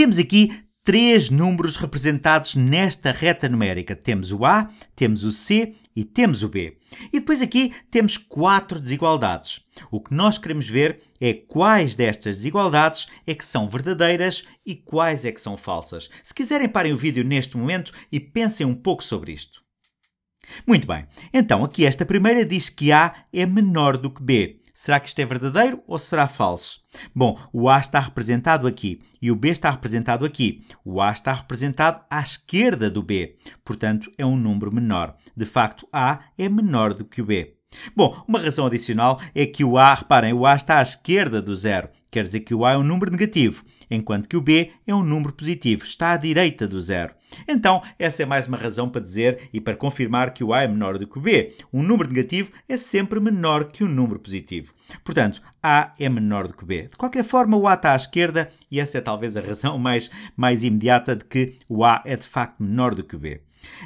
Temos aqui três números representados nesta reta numérica. Temos o A, temos o C e temos o B. E depois aqui temos quatro desigualdades. O que nós queremos ver é quais destas desigualdades é que são verdadeiras e quais é que são falsas. Se quiserem, parem o vídeo neste momento e pensem um pouco sobre isto. Muito bem, então aqui esta primeira diz que A é menor do que B. Será que isto é verdadeiro ou será falso? Bom, o A está representado aqui e o B está representado aqui. O A está representado à esquerda do B, portanto é um número menor. De facto, A é menor do que o B. Bom, uma razão adicional é que o A, reparem, o A está à esquerda do zero, quer dizer que o A é um número negativo, enquanto que o B é um número positivo, está à direita do zero. Então, essa é mais uma razão para dizer e para confirmar que o A é menor do que o B. Um número negativo é sempre menor que um número positivo. Portanto, A é menor do que B. De qualquer forma, o A está à esquerda e essa é talvez a razão mais, mais imediata de que o A é de facto menor do que o B.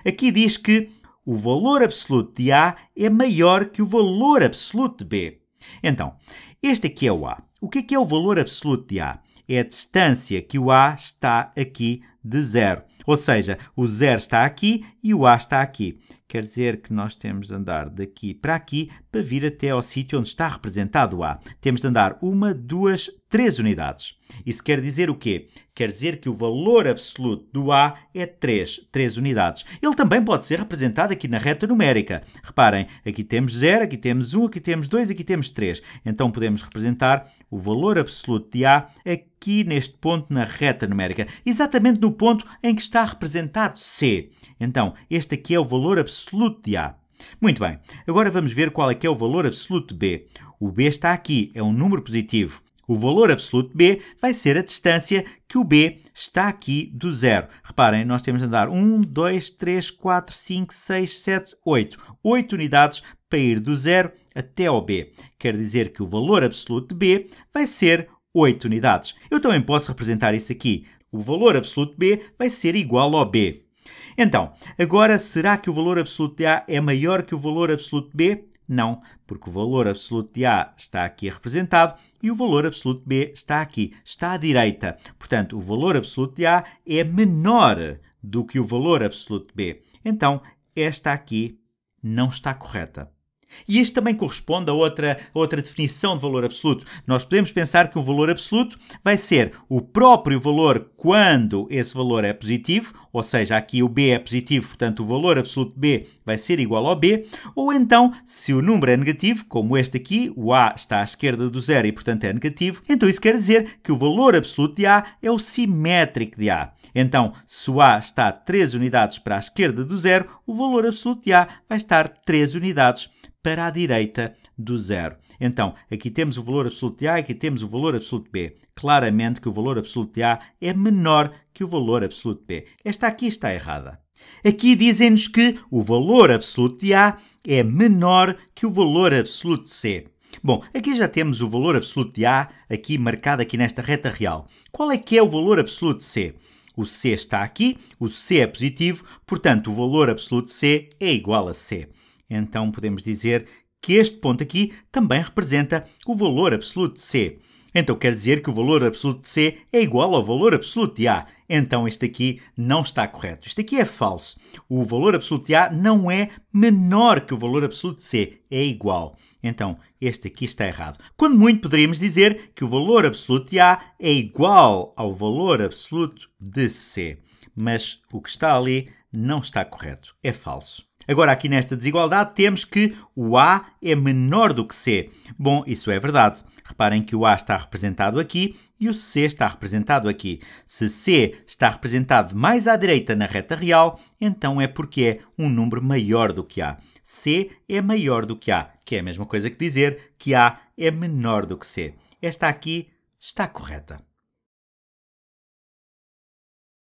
Aqui diz que o valor absoluto de A é maior que o valor absoluto de B. Então, este aqui é o A. O que é que é o valor absoluto de A? É a distância que o A está aqui de zero. Ou seja, o zero está aqui e o A está aqui. Quer dizer que nós temos de andar daqui para aqui para vir até ao sítio onde está representado o A. Temos de andar uma, duas, três unidades. Isso quer dizer o quê? Quer dizer que o valor absoluto do A é 3, 3 unidades. Ele também pode ser representado aqui na reta numérica. Reparem, aqui temos 0, aqui temos 1, aqui temos 2, aqui temos 3. Então podemos representar o valor absoluto de A aqui neste ponto na reta numérica, exatamente no ponto em que está representado C. Então, este aqui é o valor absoluto absoluto de A. Muito bem, agora vamos ver qual é que é o valor absoluto de B. O B está aqui, é um número positivo. O valor absoluto de B vai ser a distância que o B está aqui do zero. Reparem, nós temos de andar 1, 2, 3, 4, 5, 6, 7, 8. 8 unidades para ir do zero até ao B. Quer dizer que o valor absoluto de B vai ser 8 unidades. Eu também posso representar isso aqui. O valor absoluto de B vai ser igual ao B. Então, agora será que o valor absoluto de A é maior que o valor absoluto de B? Não, porque o valor absoluto de A está aqui representado e o valor absoluto de B está aqui, está à direita. Portanto, o valor absoluto de A é menor do que o valor absoluto de B. Então, esta aqui não está correta. E isto também corresponde a outra, outra definição de valor absoluto. Nós podemos pensar que um valor absoluto vai ser o próprio valor quando esse valor é positivo, ou seja, aqui o b é positivo, portanto o valor absoluto de b vai ser igual ao b, ou então, se o número é negativo, como este aqui, o a está à esquerda do zero e portanto é negativo, então isso quer dizer que o valor absoluto de a é o simétrico de a. Então, se o a está 3 unidades para a esquerda do zero, o valor absoluto de a vai estar 3 unidades para a direita do zero. Então, aqui temos o valor absoluto de A e aqui temos o valor absoluto de B. Claramente que o valor absoluto de A é menor que o valor absoluto de B. Esta aqui está errada. Aqui dizem-nos que o valor absoluto de A é menor que o valor absoluto de C. Bom, aqui já temos o valor absoluto de A aqui marcado aqui nesta reta real. Qual é que é o valor absoluto de C? O C está aqui, o C é positivo, portanto o valor absoluto de C é igual a C. Então podemos dizer que este ponto aqui também representa o valor absoluto de C. Então quer dizer que o valor absoluto de C é igual ao valor absoluto de A. Então este aqui não está correto. Isto aqui é falso. O valor absoluto de A não é menor que o valor absoluto de C. É igual. Então este aqui está errado. Quando muito poderíamos dizer que o valor absoluto de A é igual ao valor absoluto de C. Mas o que está ali não está correto. É falso. Agora, aqui nesta desigualdade, temos que o A é menor do que C. Bom, isso é verdade. Reparem que o A está representado aqui e o C está representado aqui. Se C está representado mais à direita na reta real, então é porque é um número maior do que A. C é maior do que A, que é a mesma coisa que dizer que A é menor do que C. Esta aqui está correta.